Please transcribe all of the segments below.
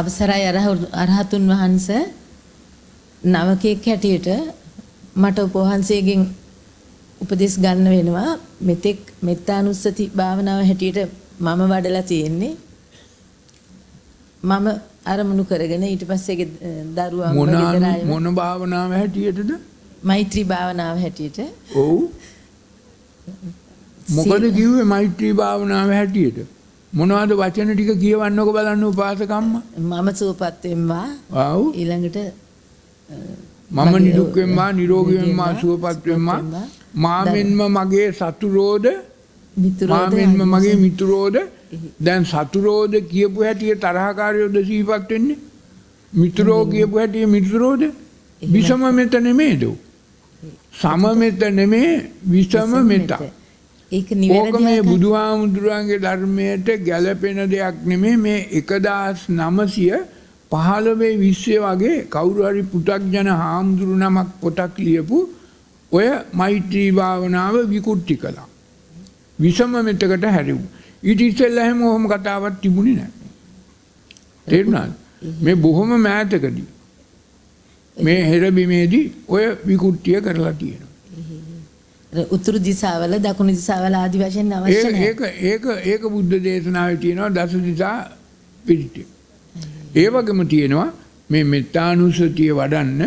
අවසරයි අරහතුන් වහන්ස නවකෙක් හැටියට මට උපවහන්සේගෙන් උපදෙස් ගන්න වෙනවා මෙතෙක් මෙත්තානුස්සති භාවනාව හැටියට මම වඩලා තියෙන්නේ මම අරමුණු කරගෙන ඊට පස්සේ දරුවා මොන භාවනාව හැටියටද මෛත්‍රී භාවනාව හැටියට ඔව් මොකද කිව්වේ මෛත්‍රී භාවනාව හැටියට මොනවද වචන ටික කියවන්නක බලන්න උපාසකම්ම මම සුවපත්වෙන්වා ආව් ඊළඟට මම නිදුක්වෙන්වා නිරෝගීවෙන්වා සුවපත්වෙන්වා මාමෙන්ම මගේ සතුරෝද මාමෙන්ම මගේ මිතුරෝද දැන් සතුරෝද කියපු හැටිය තරහකාරයෝද සීපත් වෙන්නේ මිතුරෝ කියපු හැටිය මිතුරෝද විසම මෙත නෙමේද සම මෙත නෙමේ විසම මෙතා ඒක නිවැරදි ඕක මේ බුදුහාමුදුරන්ගේ ධර්මයට ගැළපෙන දෙයක් නෙමෙයි මේ 1915 20 වගේ කවුරු හරි පු탁ජන හාමුදුරු නමක් පොතක් ලියපු ඔය මෛත්‍රී භාවනාව විකෘති කළා. විසම මෙතකට හැරෙව්වා. ඊට ඉස්සෙල්ලා හැම ඔහොම කතාවක් තිබුණේ නැහැ. තේරුණාද? මේ බොහොම මෑතකදී මේ හෙරබිමේදී ඔය විකෘතිය කරලා තියෙනවා. උතුරු දිසාවල දකුණු දිසාවල ආදි වශයෙන් අවශ්‍ය නැහැ. ඒක ඒක ඒක බුද්ධ දේශනාවේ තියෙනවා දස දිසා පිළිටි. ඒ වගේම තියෙනවා මේ මෙත්තානුසතිය වඩන්න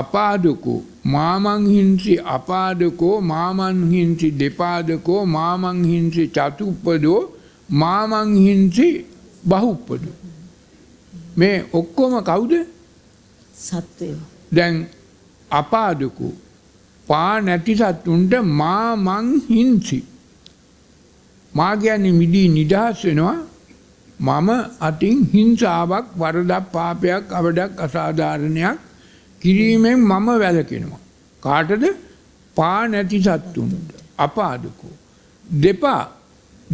අපාදකෝ මාමං හිංසි අපාදකෝ මාමං හිංසි දෙපාදකෝ මාමං හිංසි චතුප්පදෝ මාමං හිංසි බහුප්පදෝ මේ ඔක්කොම කවුද? සත්වයෝ. දැන් අපාදකෝ පා නැති සත්තුන්ට මා මං හිංසි. මා කියන්නේ මිදී නිදහස් වෙනවා මම අතින් හිංසාවක් වරදක් පාපයක් අවඩක් අසාධාරණයක් කිරීමෙන් මම වැලකෙනවා. කාටද පා නැති සත්තුන්ට අපාදකෝ. දෙපා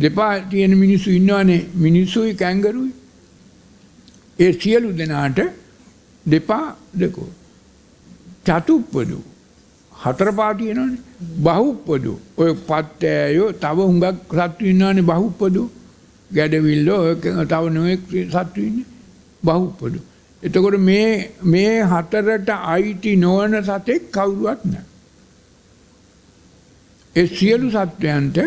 දෙපා තියෙන මිනිස්සු ඉන්නවනේ මිනිස්සුයි කැංගරුයි. ඒ සියලු දෙනාට දෙපා දෙකෝ. චතුප්පදූ හතර පාටි එනවනේ. බහුප්පදු. ඔය පත්තෑයෝ තව හුඟක් සත්තු ඉන්නවනේ බහුප්පදු. ගැඩවිල්ල ඔය තව නොයෙක් සත්තු ඉන්නේ. බහුප්පදු. එතකොට මේ මේ හතරට අයිති නොවන සතෙක් කවුරුවත් නැහැ. ඒ සියලු සත්වයන්ට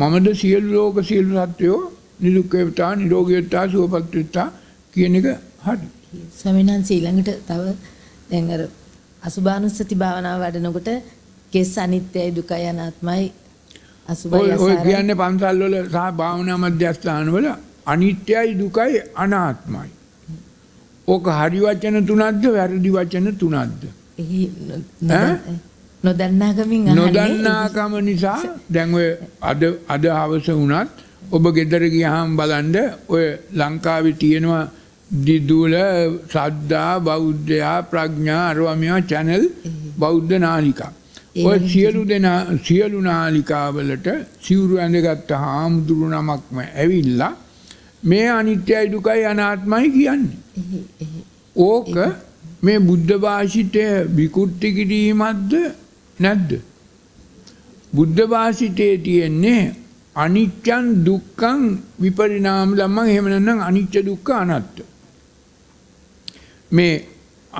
මමද සියලු ලෝක සියලු සත්වයෝ නිදුක් වේවා නිරෝගී වේවා සුවපත් වේවා කියන එක හරි. සමිනන් ඊළඟට තව දැන් අර අසුභානුස්සති භාවනාව වඩනකොට කෙස් අනිත්‍යයි දුකයි අනාත්මයි අසුභයි අසාරයි. ඔය කියන්නේ පන්සල් වල සහ භාවනා මධ්‍යස්ථාන වල අනිත්‍යයි දුකයි අනාත්මයි. ඕක හරි වචන තුනක්ද වැරදි වචන තුනක්ද? නොදන්නාකමින් අහන්නේ. නොදන්නාකම නිසා දැන් ඔය අද අද හවස වුණත් ඔබ ගෙදර ගියාම බලන්න ඔය ලංකාවේ තියෙනවා දිදුල සද්ධා බෞද්ධයා ප්‍රඥා අරවමයා චැනල් බෞද්ධ නාලිකා. ඔය සියලු දෙන සියලු නාලිකාවලට සිවුරු ඇඳගත්ත හාමුදුරු නමක්ම ඇවිල්ලා මේ අනිත්‍යයි දුකයි අනාත්මයි කියන්නේ. ඕක මේ බුද්ධ භාෂිතය විකෘති කිරීමක්ද නැද්ද? බුද්ධ භාෂිතයේ තියෙන්නේ අනිච්චන් දුක්ඛං විපරිණාම ධම්මං එහෙම නැත්නම් අනිච්ච දුක්ඛ අනාත්ම මේ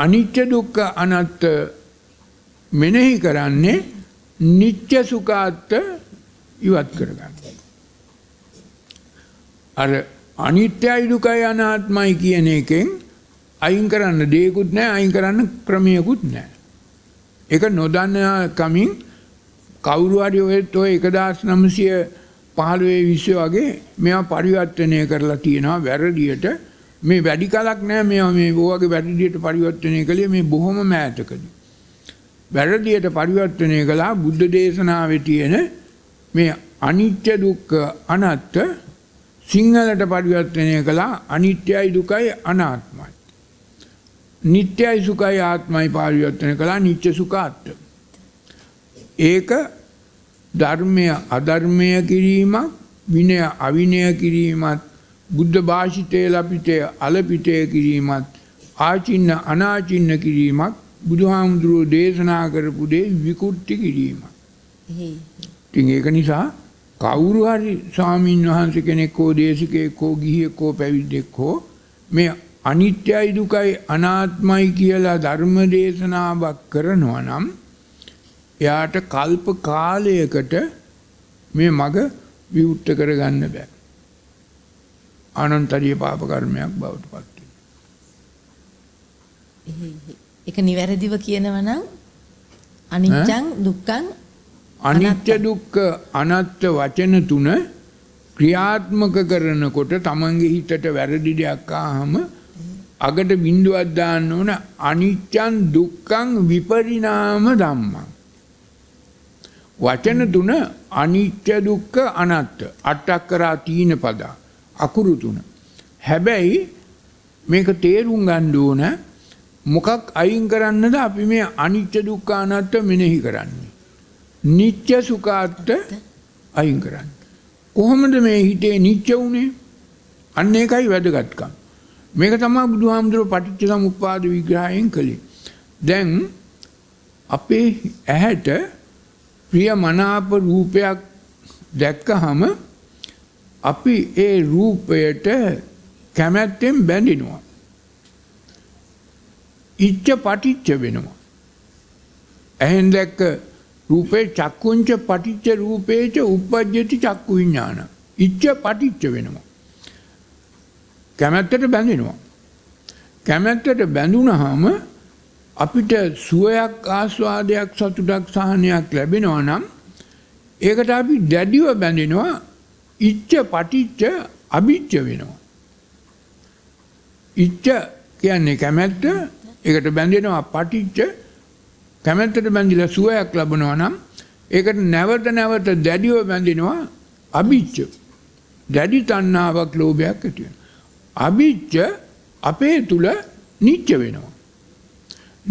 අනිත්‍ය දුක්ඛ අනාත්ත මෙනෙහි කරන්නේ නිත්‍ය සුඛාත්ත ඉවත් කරගන්න. අර අනිත්‍යයි දුකයි අනාත්මයි කියන එකෙන් අයින් කරන්න දෙයක්ුත් නැහැ අයින් කරන්න ක්‍රමයකුත් නැහැ. ඒක නොදන්නා කමින් කවුරු හරි ඔය 1915 20 වගේ මේවා පරිවර්තනය කරලා තියෙනවා වැරදියට මේ වැඩි කලක් නෑ මේ මේ ඕවගේ වැඩිදියට පරිවර්තනය කළේ මේ බොහොම මෑතකදී. වැරදියට පරිවර්තනය කළා බුද්ධ දේශනාවේ තියෙන මේ අනිත්‍ය දුක්ඛ අනාත්ත සිංහලට පරිවර්තනය කළා අනිත්‍යයි දුකයි අනාත්මයි. නිට්ටයයි සුඛයි ආත්මයි පරිවර්තනය කළා නිච්ච සුඛාත්ත. ඒක ධර්මය අධර්මය කිරීමක් විනය අවිනය කිරීමත් බුද්ධ භාෂිතය ලපිතය අලපිතය කිරීමත් ආචින්න අනාචින්න කිරීමත් බුදුහාමුදුරුවෝ දේශනා කරපු දේ විකුට්ටි කිරීම. ඉතින් ඒක නිසා කවුරු හරි ස්වාමීන් වහන්සේ කෙනෙක් හෝ දේශිකයෙක් හෝ ගිහියෙක් හෝ පැවිද්දෙක් හෝ මේ අනිත්‍යයි දුකයි අනාත්මයි කියලා ධර්ම දේශනාවක් කරනවා නම් එයාට කල්ප කාලයකට මේ මග විවුර්ත කරගන්න බෑ. අනන්තරීය පාප කර්මයක් බවට පත් වෙනවා. ඒක නිවැරදිව කියනවා නම් අනිත්‍යං දුක්ඛං අනිත්‍ය දුක්ඛ අනාත්ම වචන තුන ක්‍රියාත්මක කරනකොට තමන්ගේ හිතට වැරදි දෙයක් ආවම අගට බිඳුවක් දාන්න ඕන අනිත්‍යං දුක්ඛං විපරිණාම ධම්මං වචන තුන අනිත්‍ය දුක්ඛ අනාත්ම අටක් කරා තීන පදා අකුරු තුන. හැබැයි මේක තේරුම් ගන්න ඕන මොකක් අයින් කරන්නද අපි මේ අනිත්‍ය දුක්ඛ අනාත්ම මෙනෙහි කරන්නේ. නිත්‍ය සුඛාත්ත අයින් කරන්න. කොහොමද මේ හිතේ නිත්‍ය උනේ? අන්න ඒකයි වැදගත්කම. මේක තමයි බුදුහාමුදුරුවෝ පටිච්ච සමුප්පාද විග්‍රහයෙන් කළේ. දැන් අපේ ඇහැට ප්‍රිය මනාප රූපයක් දැක්කහම අපි ඒ රූපයට කැමැත්තෙන් බැඳිනවා. ඉච්ච පටිච්ච වෙනවා. ඇහෙන් දැක්ක රූපේ චක්කුංච පටිච්ච රූපේච උපජ්ජති චක්කු විඥාන. ඉච්ච පටිච්ච වෙනවා. කැමැත්තට බැඳෙනවා. කැමැත්තට බැඳුනහම අපිට සුවයක් ආස්වාදයක් සතුටක් සහනයක් ලැබෙනවා නම් ඒකට අපි දැඩිව බැඳෙනවා ඉච්ඡ පටිච්ච අභිච්ච වෙනවා. ඉච්ඡ කියන්නේ කැමැත්ත ඒකට බැඳෙනවා පටිච්ච කැමැත්තට බැඳිලා සුවයක් ලබනවා නම් ඒකට නැවත නැවත දැඩිව බැඳිනවා අභිච්ච. දැඩි තණ්හාවක් ලෝභයක් ඇති අභිච්ච අපේ තුල නිච්ච වෙනවා.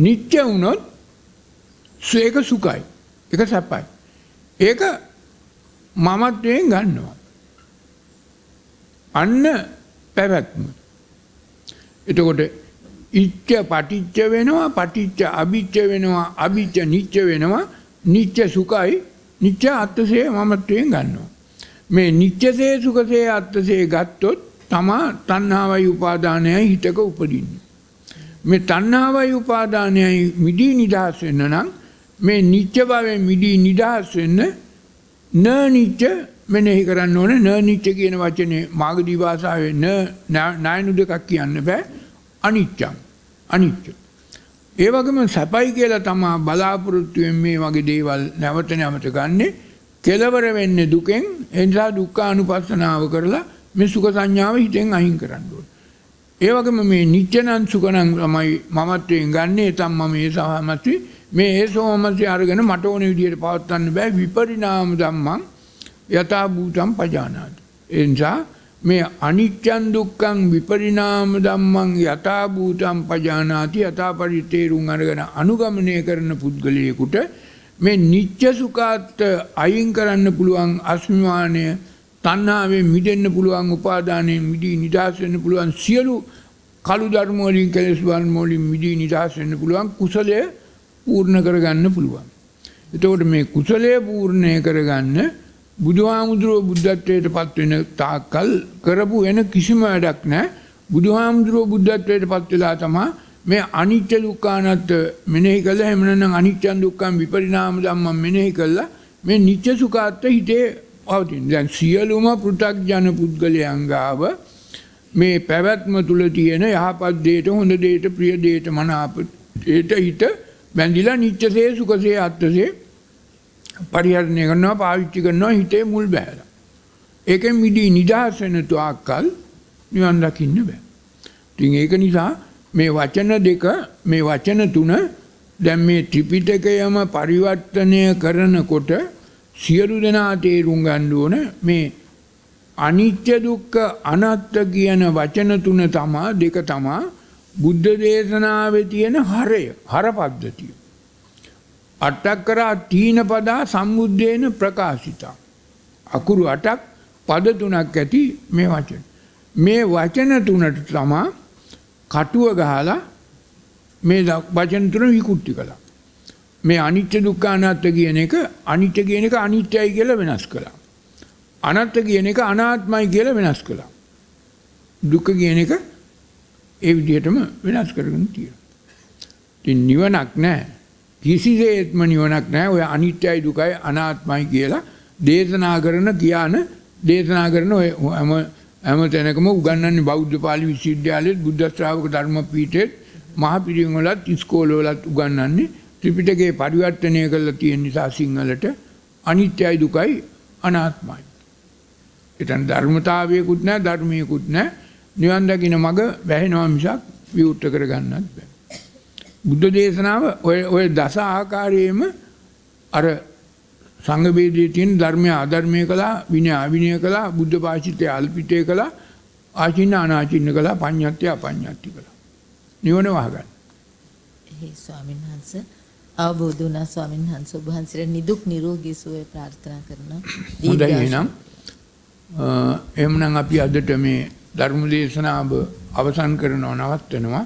නිච්ච වුණොත් ඒක සුඛයි. ඒක සැපයි. ඒක මමත්වයෙන් ගන්නවා. අන්න පැවැත්ම. එතකොට ඉච්ඡ පටිච්ච වෙනවා පටිච්ච අභිච්ච වෙනවා අභිච්ච නිච්ච වෙනවා නිච්ච සුඛයි නිච්ච අත්ථසේ මමත්වයෙන් ගන්නවා. මේ නිච්චසේ සුඛසේ අත්ථසේ ගත්තොත් තමා තණ්හාවයි උපාදානයයි හිතක උපදින්නේ. මේ තණ්හාවයි උපාදානයයි මිදී නිදහස් වෙන්න නම් මේ නිච්ච භාවයෙන් මිදී නිදහස් වෙන්න න නිච්ච මෙනෙහි කරන්න ඕනේ න නිච්ච කියන වචනේ මාගදී භාෂාවේ න නායනු දෙකක් කියන්න බෑ අනිච්චං අනිච්ච. ඒ වගේම සැපයි කියලා තමා බලාපොරොත්තු මේ වගේ දේවල් නැවත නැවත ගන්නෙ කෙලවර වෙන්නේ දුකෙන් ඒ නිසා දුක්ඛානුපස්සනාව කරලා මේ සුඛ සංඥාව හිතෙන් අයින් කරන්න ඕනේ. ඒ වගේම මේ නිච්චනං සුඛනං තමයි මමත්වයෙන් ගන්නෙ එතම් මම මේ සහමත්වේ මේ ඒ සෝමස්ය අරගෙන මට ඕන විදිහට පවත්වන්න බෑ විපරිණාම ධම්මං යථා භූතම් පජානාති. එනිසා මේ අනිච්චන් දුක්කං විපරිණාම ධම්මං යථා භූතම් පජානාති යථා පරිතේරුම් අරගෙන අනුගමනය කරන පුද්ගලයෙකුට මේ නිච්ච සුඛාත් අයින් කරන්න පුළුවන් අස්මිමානය තණ්හාවෙන් මිදෙන්න පුළුවන් උපාදානයෙන් මිදී නිදහස් වෙන්න පුළුවන් සියලු කළු ධර්ම වලින් කෙලෙස් වර්ණ වලින් මිදී නිදහස් වෙන්න පුළුවන් කුසලය පූර්ණ කරගන්න පුළුවන්. එතකොට මේ කුසලය පූර්ණය කරගන්න බුදුහාමුදුරුව බුද්ධත්වයට පත්වෙන තාකල් කරපු වෙන කිසිම වැඩක් නෑ බුදුහාමුදුරුව බුද්ධත්වයට පත්වෙලා තමා මේ අනිත්‍ය දුක්ඛානත් මෙනෙහි කළා හැමනම් අනිත්‍යං දුක්ඛං විපරිණාම ධම්මං මෙනෙහි කළා මේ නිත්‍ය සුඛාත්ත හිතේ පවතින දැන් සියලුම පෘථග්ජන පුද්ගලයන් ගාව මේ පැවැත්ම තුල තියෙන යහපත් දේට හොඳ දේට ප්‍රිය දේට මනාප දේට හිත බැඳිලා නිත්‍යසේ සුඛසේ අත්තසේ පරිහරණය කරනවා පාවිච්චි කරනවා හිතේ මුල් බැහැලා. ඒකෙන් මිදී නිදහස් වෙන තුආක්කල් නිවන් දකින්න බෑ. ඉතින් ඒක නිසා මේ වචන දෙක මේ වචන තුන දැන් මේ ත්‍රිපිටකයම පරිවර්තනය කරනකොට සියලු දෙනා තේරුම් ගන්න ඕන මේ අනිත්‍ය දුක්ඛ අනාත්ම කියන වචන තුන තමා දෙක තමා බුද්ධ දේශනාවේ තියෙන හරය හර පද්ධතිය. අට්ටක්කරා තීන පදා සම්බුද්ධයන ප්‍රකාශිතා. අකුරු අටක් පද තුනක් ඇති මේ වචන. මේ වචන තුනට තමා කටුව ගහලා මේ වචන තුන විකුට්ටි කළා. මේ අනිත්‍ය දුක්ඛ අනාත්ම කියන එක අනිත්‍ය කියන එක අනිත්‍යයි කියලා වෙනස් කළා. අනාත්ම කියන එක අනාත්මයි කියලා වෙනස් කළා. දුක කියන එක ඒ විදිහටම වෙනස් කරගෙන තියෙනවා. ඉතින් නිවනක් නැහැ. කිසිසේත්ම නිවනක් නෑ ඔය අනිත්‍යයි දුකයි අනාත්මයි කියලා දේශනා කරන කියාන දේශනා කරන ඔය හැම හැම තැනකම උගන්වන්නේ බෞද්ධ පාලි විශ්වවිද්‍යාලයේ බුද්ධ ශ්‍රාවක ධර්ම පීඨයේ මහ පිරිවෙන්වලත් ඉස්කෝලවලත් උගන්වන්නේ ත්‍රිපිටකයේ පරිවර්තනය කරලා තියෙන නිසා සිංහලට අනිත්‍යයි දුකයි අනාත්මයි. එතන ධර්මතාවයකුත් නෑ ධර්මයකුත් නෑ නිවන් දකින්න මඟ වැහෙනවා මිසක් විවුර්ත කරගන්නත් බෑ. බුද්ධ දේශනාව ඔය දස ආකාරයේම අර සංගවේදයේ තියෙන ධර්මය ආධර්මය කළා විනය අවිනය කළා බුද්ධ පාචිතය අල්පිතය කළා ආචින්න අනාචින්න කළා පඤ්ඤත්ය අපඤ්ඤත්ති කළා නිවන වහගන්න. එහේ ස්වාමීන් වහන්සේ අවබෝධ වුණා ස්වාමීන් වහන්සේ ඔබ වහන්සේට නිදුක් නිරෝගී සුවය ප්‍රාර්ථනා කරනවා. හොඳයි එහෙනම් එහෙනම් අපි අදට මේ ධර්ම දේශනාව අවසන් කරනව නවත්වනවා.